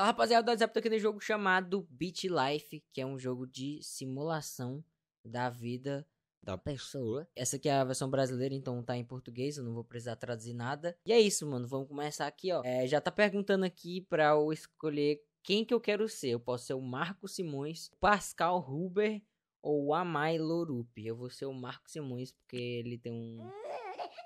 Fala rapaziada do WhatsApp, tô aqui no jogo chamado Beat Life, que é um jogo de simulação da vida da pessoa. Essa aqui é a versão brasileira, então tá em português, eu não vou precisar traduzir nada. E é isso, mano, vamos começar aqui, ó. É, já tá perguntando aqui pra eu escolher quem que eu quero ser. Eu posso ser o Marco Simões, Pascal Huber ou o Amai Lorup. Eu vou ser o Marco Simões, porque ele tem um...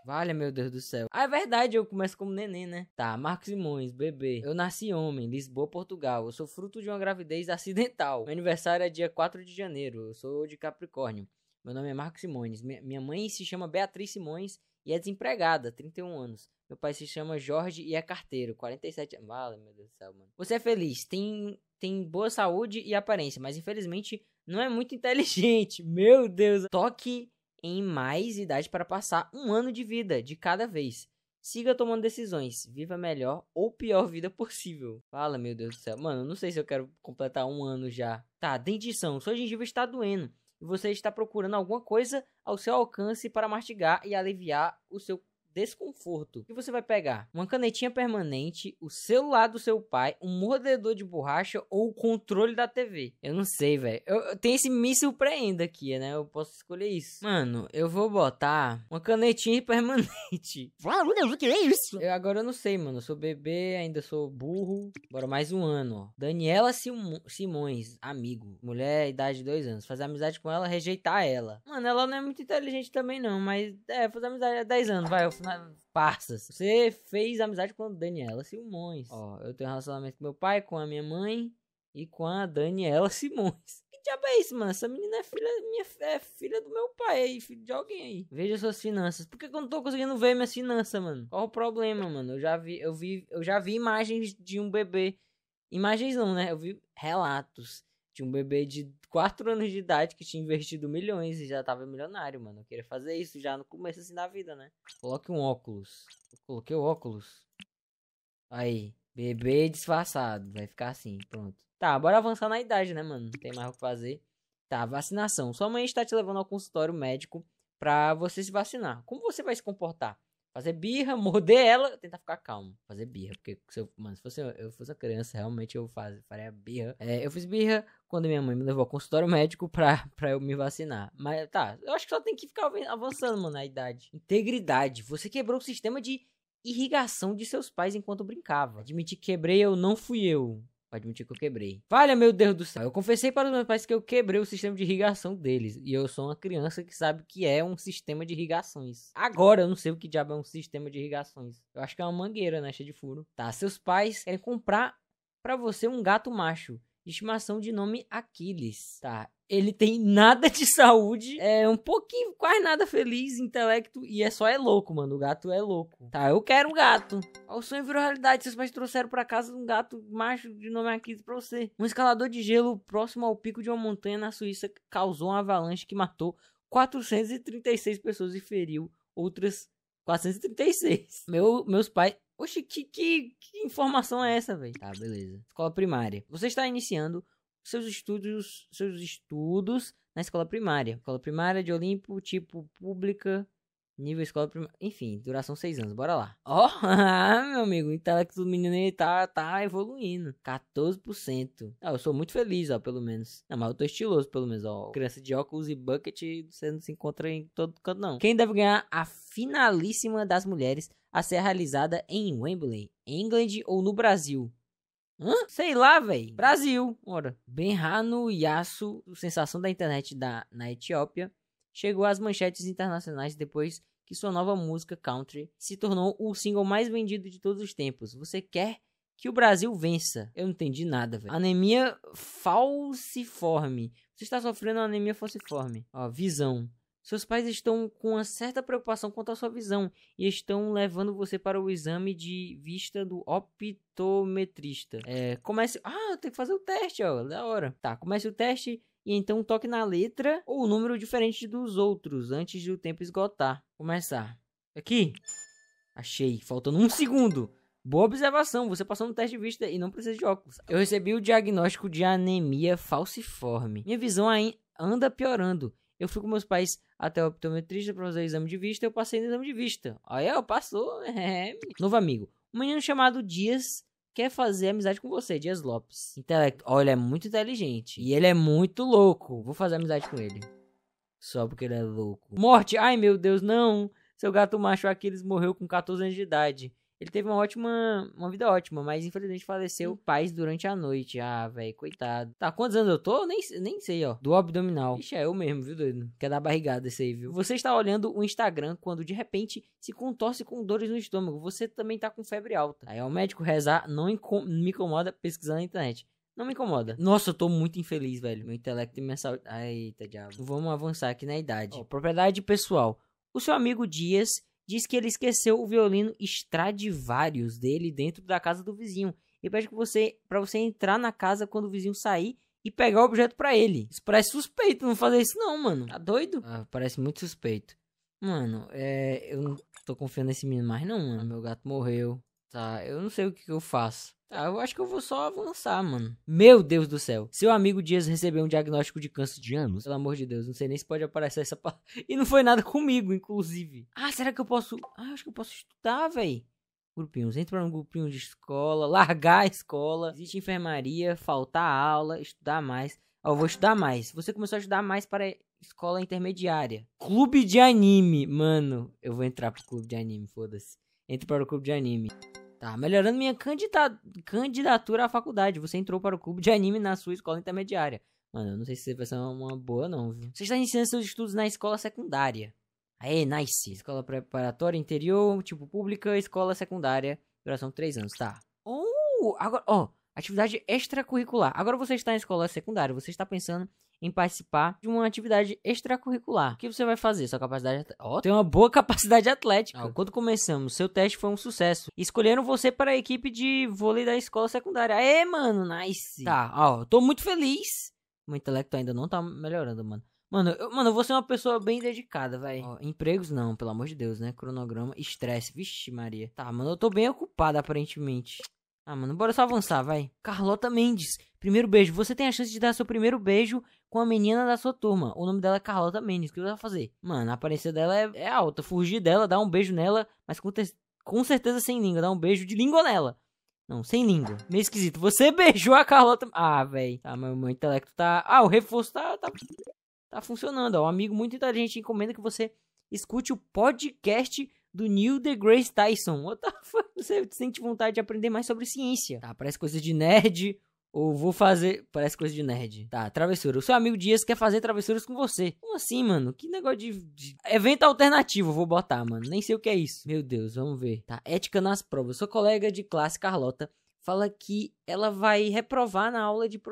Vale, meu Deus do céu. Ah, é verdade, eu começo como neném, né? Tá, Marcos Simões, bebê. Eu nasci homem, Lisboa, Portugal. Eu sou fruto de uma gravidez acidental. Meu aniversário é dia 4 de janeiro. Eu sou de Capricórnio. Meu nome é Marcos Simões. Minha mãe se chama Beatriz Simões e é desempregada, 31 anos. Meu pai se chama Jorge e é carteiro, 47 anos. Vale, meu Deus do céu, mano. Você é feliz, tem, tem boa saúde e aparência, mas infelizmente não é muito inteligente. Meu Deus. Toque em mais idade para passar um ano de vida de cada vez. Siga tomando decisões, viva a melhor ou pior vida possível. Fala, meu Deus do céu. Mano, eu não sei se eu quero completar um ano já. Tá, dentição, sua gengiva está doendo e você está procurando alguma coisa ao seu alcance para mastigar e aliviar o seu desconforto. que você vai pegar uma canetinha permanente, o celular do seu pai, um mordedor de borracha ou o controle da TV. Eu não sei, velho. Tem esse me surpreenda aqui, né? Eu posso escolher isso. Mano, eu vou botar uma canetinha permanente. o que é isso? Eu, agora eu não sei, mano. Eu sou bebê, ainda sou burro. Bora mais um ano, ó. Daniela Sim Simões, amigo. Mulher, idade de dois anos. Fazer amizade com ela, rejeitar ela. Mano, ela não é muito inteligente também, não. Mas, é, fazer amizade há 10 anos, vai. Eu mas parças. Você fez amizade com a Daniela Simões. Ó, eu tenho um relacionamento com meu pai, com a minha mãe e com a Daniela Simões. Que diabo é isso, mano? Essa menina é filha, minha, é filha do meu pai, aí, filho de alguém aí. Veja suas finanças. Por que, que eu não tô conseguindo ver minhas finanças, mano? Qual o problema, mano? Eu já vi, eu vi, eu já vi imagens de um bebê. Imagens não, né? Eu vi relatos tinha um bebê de 4 anos de idade que tinha investido milhões e já tava milionário, mano. Eu queria fazer isso já no começo assim da vida, né? Coloque um óculos. Eu coloquei o óculos. Aí, bebê disfarçado. Vai ficar assim, pronto. Tá, bora avançar na idade, né, mano? Não tem mais o que fazer. Tá, vacinação. Sua mãe está te levando ao consultório médico para você se vacinar. Como você vai se comportar? Fazer birra, morder ela, tentar ficar calmo. Fazer birra. Porque se eu, mano, se fosse, eu fosse uma criança, realmente eu faz, faria birra. É, eu fiz birra quando minha mãe me levou ao consultório médico pra, pra eu me vacinar. Mas tá, eu acho que só tem que ficar avançando, mano, na idade. Integridade. Você quebrou o sistema de irrigação de seus pais enquanto brincava. Admitir que quebrei eu não fui eu pra admitir que eu quebrei. Falha, meu Deus do céu. Eu confessei para os meus pais que eu quebrei o sistema de irrigação deles. E eu sou uma criança que sabe que é um sistema de irrigações. Agora eu não sei o que diabo é um sistema de irrigações. Eu acho que é uma mangueira, né? Cheia de furo. Tá, seus pais querem comprar para você um gato macho de estimação de nome Aquiles, tá? ele tem nada de saúde, é um pouquinho, quase nada feliz, intelecto, e é só é louco, mano. O gato é louco. Tá, eu quero um gato. O sonho virou realidade. Seus pais trouxeram para casa um gato macho de nome Aquiles pra você. Um escalador de gelo próximo ao pico de uma montanha na Suíça causou uma avalanche que matou 436 pessoas e feriu outras 436. Meu, meus pais. Oxe, que, que, que informação é essa, velho? Tá, beleza. Escola primária. Você está iniciando seus estudos, seus estudos na escola primária. Escola primária de Olimpo, tipo pública, nível escola primária. Enfim, duração seis anos, bora lá. Ó, oh, meu amigo, o intelecto do menino aí tá, tá evoluindo. 14%. Ah, eu sou muito feliz, ó, pelo menos. Não, mas eu tô estiloso, pelo menos, ó. Criança de óculos e bucket, você não se encontra em todo canto, não. Quem deve ganhar a finalíssima das mulheres a ser realizada em Wembley, England ou no Brasil? Hã? Sei lá, velho. Brasil. Ora, Benhano Yasso, sensação da internet da, na Etiópia, chegou às manchetes internacionais depois que sua nova música Country se tornou o single mais vendido de todos os tempos. Você quer que o Brasil vença? Eu não entendi nada, velho. Anemia falciforme. Você está sofrendo anemia falciforme. Ó, visão. Seus pais estão com uma certa preocupação quanto à sua visão e estão levando você para o exame de vista do optometrista. É, comece. Ah, tem que fazer o teste, ó, da hora. Tá, comece o teste e então toque na letra ou o número diferente dos outros antes do tempo esgotar. Começar. Aqui. Achei, faltando um segundo. Boa observação, você passou no teste de vista e não precisa de óculos. Eu recebi o diagnóstico de anemia falciforme. Minha visão ainda anda piorando eu fui com meus pais até o optometrista para fazer o exame de vista. Eu passei no exame de vista. Aí eu passou. É, é... Novo amigo. Um menino chamado Dias quer fazer amizade com você, Dias Lopes. Intele... Então, é, olha, é muito inteligente. E ele é muito louco. Vou fazer amizade com ele. Só porque ele é louco. Morte! Ai meu Deus, não! Seu gato macho Aquiles morreu com 14 anos de idade. Ele teve uma ótima, uma vida ótima, mas infelizmente faleceu pais durante a noite. Ah, velho, coitado. Tá, quantos anos eu tô? Nem, nem sei, ó. Do abdominal. Ixi, é eu mesmo, viu, doido? Quer dar barrigada esse aí, viu? Você está olhando o Instagram quando de repente se contorce com dores no estômago. Você também tá com febre alta. Aí é o médico rezar, não inco me incomoda pesquisar na internet. Não me incomoda. Nossa, eu tô muito infeliz, velho. Meu intelecto e minha saúde. Eita, diabo. Vamos avançar aqui na idade. propriedade pessoal. O seu amigo Dias diz que ele esqueceu o violino Stradivarius dele dentro da casa do vizinho e pede que você para você entrar na casa quando o vizinho sair e pegar o objeto para ele. Isso parece suspeito, não fazer isso não, mano. Tá doido? Ah, parece muito suspeito. Mano, é, eu não tô confiando nesse menino mais não, mano. Meu gato morreu. Tá, eu não sei o que, que eu faço. Ah, eu acho que eu vou só avançar, mano. Meu Deus do céu. Seu amigo Dias recebeu um diagnóstico de câncer de anos. Pelo amor de Deus, não sei nem se pode aparecer essa E não foi nada comigo, inclusive. Ah, será que eu posso. Ah, acho que eu posso estudar, velho. Grupinhos, pra um grupinho de escola, largar a escola, existe enfermaria, faltar aula, estudar mais. Ó, oh, vou estudar mais. Você começou a estudar mais para escola intermediária. Clube de anime, mano. Eu vou entrar pro clube de anime, foda-se. Entre para o clube de anime. Tá, melhorando minha candidatura à faculdade. Você entrou para o clube de anime na sua escola intermediária. Mano, eu não sei se vai ser uma boa, não, viu? Você está iniciando seus estudos na escola secundária. Aê, nice. Escola preparatória interior, tipo pública, escola secundária. Duração 3 anos, tá. Oh, agora, ó. Oh, atividade extracurricular. Agora você está na escola secundária, você está pensando em participar de uma atividade extracurricular. O que você vai fazer? Sua capacidade. Ó, oh, tem uma boa capacidade atlética. Ah, Quando começamos, seu teste foi um sucesso. Escolheram você para a equipe de vôlei da escola secundária. Aê, mano, nice. Tá, ó, oh, tô muito feliz. Meu intelecto ainda não tá melhorando, mano. Mano eu, mano, eu vou ser uma pessoa bem dedicada, vai. empregos não, pelo amor de Deus, né? Cronograma, estresse, vixe Maria. Tá, mano, eu tô bem ocupada, aparentemente. Ah, mano, bora só avançar, vai. Carlota Mendes, primeiro beijo. Você tem a chance de dar seu primeiro beijo com a menina da sua turma. O nome dela é Carlota Mendes. O que você vai fazer? Mano, a aparência dela é, é alta. Fugir dela, dar um beijo nela, mas com, com certeza sem língua. Dar um beijo de língua nela. Não, sem língua. Meio esquisito. Você beijou a Carlota. Ah, velho. Tá, meu, meu intelecto tá. Ah, o reforço tá, tá, tá funcionando. Ó. Um amigo muito inteligente encomenda que você escute o podcast do Neil de Grace Tyson. What the fuck? Você sente vontade de aprender mais sobre ciência. Tá, parece coisa de nerd. Ou vou fazer. Parece coisa de nerd. Tá, travessura. O seu amigo Dias quer fazer travessuras com você. Como assim, mano? Que negócio de. de... Evento alternativo, vou botar, mano. Nem sei o que é isso. Meu Deus, vamos ver. Tá, ética nas provas. Sua colega de classe, Carlota, fala que ela vai reprovar na aula de.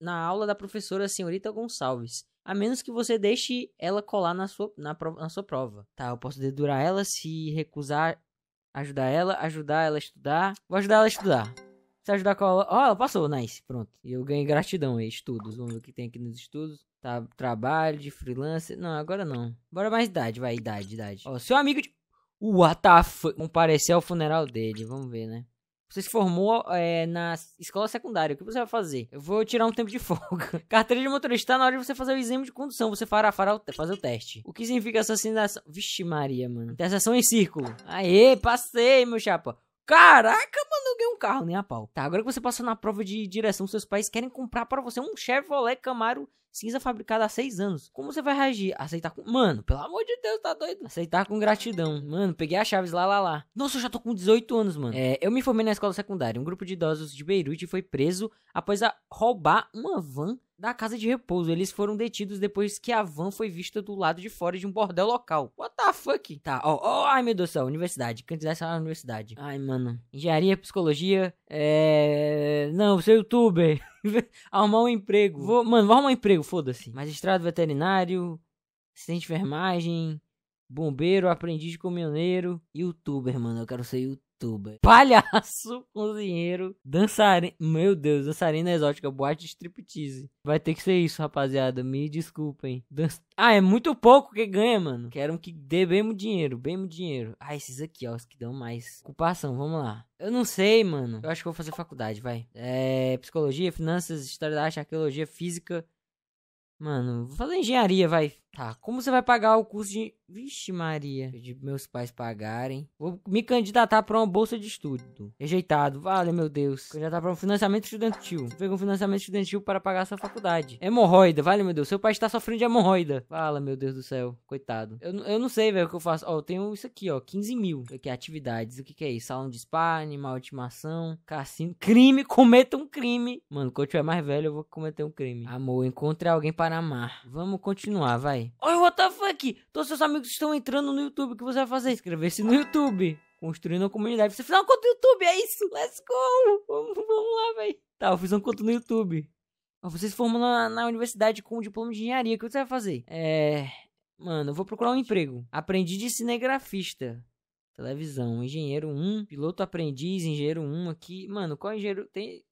Na aula da professora senhorita Gonçalves a menos que você deixe ela colar na sua, na, prova, na sua prova. Tá, eu posso dedurar ela se recusar ajudar ela, ajudar ela a estudar. Vou ajudar ela a estudar. Se ajudar com a aula. Ó, oh, ela passou, nice. Pronto. E eu ganhei gratidão aí, estudos. Vamos ver o que tem aqui nos estudos. Tá, trabalho, de freelancer. Não, agora não. Bora mais idade, vai, idade, idade. Ó, seu amigo de. What the fuck? Comparecer ao funeral dele, vamos ver, né? Você se formou é, na escola secundária. O que você vai fazer? Eu vou tirar um tempo de folga. Carteira de motorista, tá na hora de você fazer o exame de condução, você fará, fará o fazer o teste. O que significa assassinação? Vixe Maria, mano. Interseção em círculo. Aê, passei, meu chapa. Caraca, mano, eu ganhei um carro, nem a pau. Tá, agora que você passou na prova de direção, seus pais querem comprar para você um Chevrolet Camaro cinza fabricado há seis anos. Como você vai reagir? Aceitar com. Mano, pelo amor de Deus, tá doido? Aceitar com gratidão. Mano, peguei as chaves lá, lá, lá. Nossa, eu já tô com 18 anos, mano. É, eu me formei na escola secundária. Um grupo de idosos de Beirute foi preso após roubar uma van da casa de repouso. Eles foram detidos depois que a van foi vista do lado de fora de um bordel local. What the fuck? Tá, ó, ó, ai meu Deus do céu, universidade, candidato à universidade. Ai, mano. Engenharia, psicologia, é... Não, ser é youtuber. arrumar um emprego. Vou... Mano, vou arrumar um emprego, foda-se. Magistrado veterinário, assistente de enfermagem, bombeiro, aprendiz de caminhoneiro, youtuber, mano. Eu quero ser youtuber youtuber, palhaço, cozinheiro, dançarino. Meu Deus, dançarina exótica, boate de striptease. Vai ter que ser isso, rapaziada. Me desculpem. Ah, é muito pouco que ganha, mano. Quero que dê bem muito dinheiro, bem muito dinheiro. Ah, esses aqui, ó, os que dão mais. Ocupação, vamos lá. Eu não sei, mano. Eu acho que vou fazer faculdade, vai. É. Psicologia, finanças, história da arte, arqueologia, física Mano, vou fazer engenharia, vai. Tá, como você vai pagar o curso de. Vixe, Maria. Pedi meus pais pagarem. Vou me candidatar pra uma bolsa de estudo. Rejeitado, vale, meu Deus. Candidatar pra um financiamento estudantil. Pegou um financiamento estudantil para pagar a sua faculdade. Hemorroida, vale, meu Deus. Seu pai está sofrendo de hemorroida. Fala, meu Deus do céu. Coitado. Eu, eu não sei, velho, o que eu faço. Ó, eu tenho isso aqui, ó. 15 mil. Aqui, é atividades. O que, que é isso? Salão de spa, animal estimação, cassino. Crime, cometa um crime. Mano, quando eu tiver mais velho, eu vou cometer um crime. Amor, encontre alguém para para amar. Vamos continuar, vai. Oi, what the fuck? Todos seus amigos estão entrando no YouTube. O que você vai fazer? Inscrever-se no YouTube. Construindo uma comunidade. Você fez uma conta no YouTube, é isso? Let's go! Vamos, vamos lá, velho. Tá, eu fiz uma conta no YouTube. Você se formou na, na universidade com um diploma de engenharia. O que você vai fazer? É. Mano, eu vou procurar um emprego. Aprendi de cinegrafista. Televisão, engenheiro 1, piloto aprendiz, engenheiro 1 aqui. Mano, qual engenheiro tem?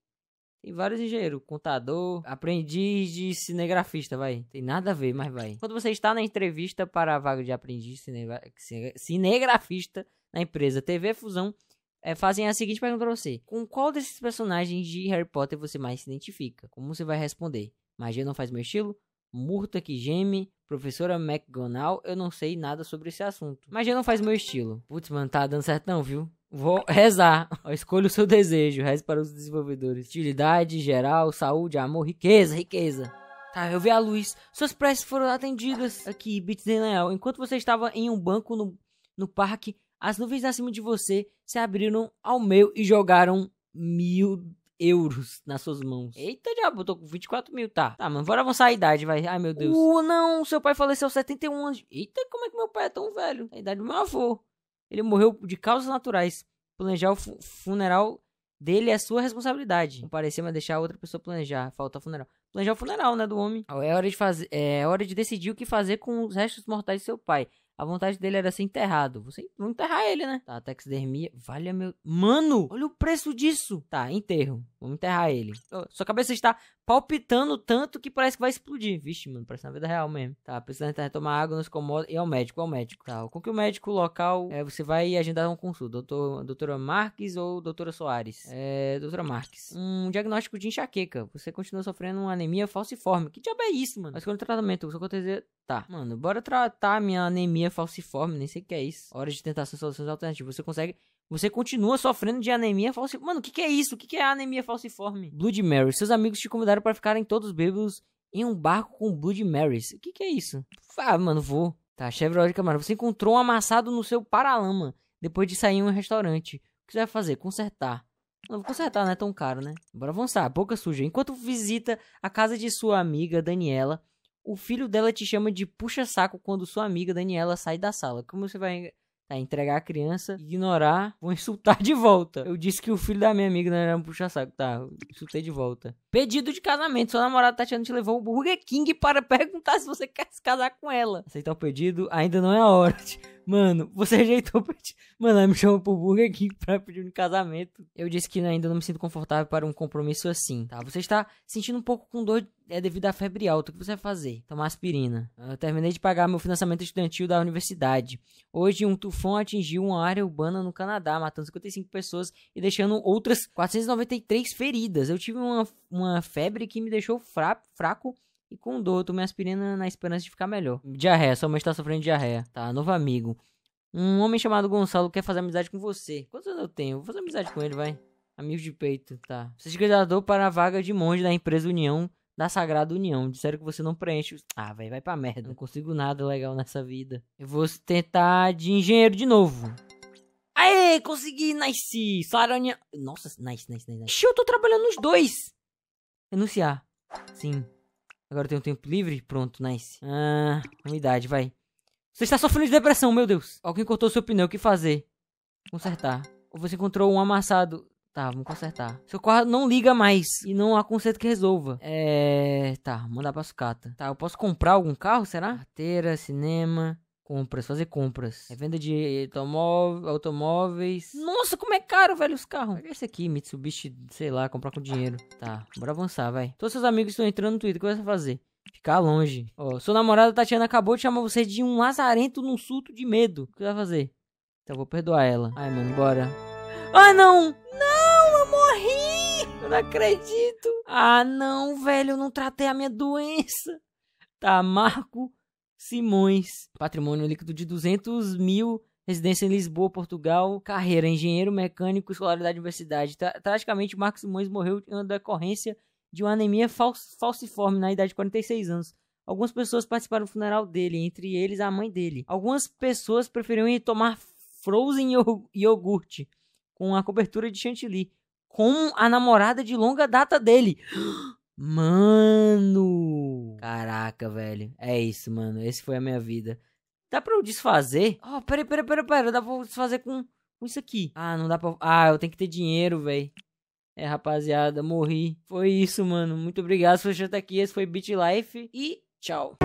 Tem vários engenheiros, contador, aprendiz de cinegrafista, vai. Tem nada a ver, mas vai. Quando você está na entrevista para a vaga de aprendiz cinegrafista na empresa TV Fusão, é, fazem a seguinte pergunta pra você: Com qual desses personagens de Harry Potter você mais se identifica? Como você vai responder? Magia não faz meu estilo? Murta que geme? Professora McGonagall? Eu não sei nada sobre esse assunto. Magia não faz meu estilo. Putz, mano, tá dando certo não, viu? Vou rezar. Escolha o seu desejo. Reze para os desenvolvedores. Utilidade geral, saúde, amor, riqueza, riqueza. Tá, eu vi a luz. Suas preces foram atendidas aqui, Bitsden Leal. Enquanto você estava em um banco no, no parque, as nuvens acima de você se abriram ao meu e jogaram mil euros nas suas mãos. Eita, diabo, eu tô com 24 mil, tá. Tá, mano, bora avançar a idade, vai. Ai, meu Deus. Uh, não, seu pai faleceu aos 71 anos. Eita, como é que meu pai é tão velho? A idade do meu avô. Ele morreu de causas naturais. Planejar o funeral dele é sua responsabilidade. parecer, mas deixar outra pessoa planejar. Falta funeral. Planejar o funeral, né, do homem. É hora de fazer, é hora de decidir o que fazer com os restos mortais de seu pai. A vontade dele era ser enterrado. Você enterrar ele, né? Tá, taxidermia. Vale a meu. Mano, olha o preço disso. Tá, enterro. Vamos enterrar ele. Oh, sua cabeça está palpitando tanto que parece que vai explodir. Vixe, mano, parece na vida real mesmo. Tá, precisando tentar tomar água, nos comoda. E é o médico, é o médico. Tá, com que o médico local é, você vai agendar um consulta? Doutor, doutora Marques ou doutora Soares? É, doutora Marques. Um diagnóstico de enxaqueca. Você continua sofrendo uma anemia falciforme. Que diabo é isso, mano? Mas quando o tratamento, que acontecer. Tá, mano, bora tratar minha anemia anemia falciforme, nem sei o que é isso. hora de tentação soluções alternativas. Você consegue você continua sofrendo de anemia falciforme. Mano, o que, que, é isso? O que, que, é anemia falciforme? Blood Mary. Seus amigos te convidaram para ficarem todos bêbados em um barco com Blood Marys. O que, que, é isso? Ah, mano, vou. Tá, Chevrolet Camaro. Você encontrou um amassado no seu paralama depois de sair em um restaurante. O que você vai fazer? Consertar. Não, vou consertar, não é tão caro, né? Bora avançar. Boca suja. Enquanto visita a casa de sua amiga Daniela, o filho dela te chama de puxa-saco quando sua amiga Daniela sai da sala. Como você vai tá, entregar a criança, ignorar, vou insultar de volta? Eu disse que o filho da minha amiga não né, era um puxa-saco. Tá, insultei de volta. Pedido de casamento. Sua namorada Tatiana te levou o Burger King para perguntar se você quer se casar com ela. Aceitar o pedido? Ainda não é a hora. Mano, você rejeitou pra ti. Mano, ela me chamou pro Burger King pra pedir um casamento. Eu disse que ainda não me sinto confortável para um compromisso assim, tá? Você está sentindo um pouco com dor é devido à febre alta. O que você vai fazer? Tomar aspirina. Eu terminei de pagar meu financiamento estudantil da universidade. Hoje, um tufão atingiu uma área urbana no Canadá, matando 55 pessoas e deixando outras 493 feridas. Eu tive uma, uma febre que me deixou fra fraco e com dor, tomei aspirina na esperança de ficar melhor. Diarreia, sua mãe está sofrendo diarreia. Tá, novo amigo. Um homem chamado Gonçalo quer fazer amizade com você. Quantos anos eu tenho? Vou fazer amizade com ele, vai. Amigo de peito, tá. Você se candidatou para a vaga de monge da empresa União, da Sagrada União. Disseram que você não preenche. Os... Ah, velho, vai pra merda. Não consigo nada legal nessa vida. Eu vou tentar de engenheiro de novo. Aê, consegui, nice. Salário Nossa, nice, nice, nice, nice. eu tô trabalhando nos dois. Renunciar. Sim. Agora eu tenho tempo livre? Pronto, nice. Ah, umidade, vai. Você está sofrendo de depressão, meu Deus. Alguém cortou seu pneu, o que fazer? Consertar. Ou você encontrou um amassado. Tá, vamos consertar. Seu carro não liga mais e não há conserto que resolva. É... Tá, mandar pra sucata. Tá, eu posso comprar algum carro, será? Carteira, cinema... Compras, fazer compras. É venda de automóveis. Nossa, como é caro, velho, os carros. Pega esse aqui, Mitsubishi, sei lá, comprar com dinheiro. Ah. Tá, bora avançar, vai. Todos seus amigos estão entrando no Twitter, o que você vai fazer? Ficar longe. Ó, oh, sua namorada Tatiana acabou de chamar você de um lazarento num surto de medo. O que você vai fazer? Então vou perdoar ela. Ai, mano, bora. Ah, não! Não, eu morri! Eu não acredito! Ah, não, velho, eu não tratei a minha doença. Tá, Marco Simões, patrimônio líquido de 200 mil, residência em Lisboa, Portugal, carreira engenheiro mecânico, escolaridade universidade. Tra tragicamente, Marcos Simões morreu em decorrência de uma anemia fal falciforme na idade de 46 anos. Algumas pessoas participaram do funeral dele, entre eles a mãe dele. Algumas pessoas preferiram ir tomar frozen iogurte com a cobertura de chantilly, com a namorada de longa data dele. Mano! Caraca, velho. É isso, mano. Esse foi a minha vida. Dá pra eu desfazer? Ó, oh, peraí, peraí, peraí, peraí. Dá pra eu desfazer com, com isso aqui. Ah, não dá pra... Ah, eu tenho que ter dinheiro, velho. É, rapaziada, morri. Foi isso, mano. Muito obrigado por estar aqui. Esse foi Beat Life e tchau.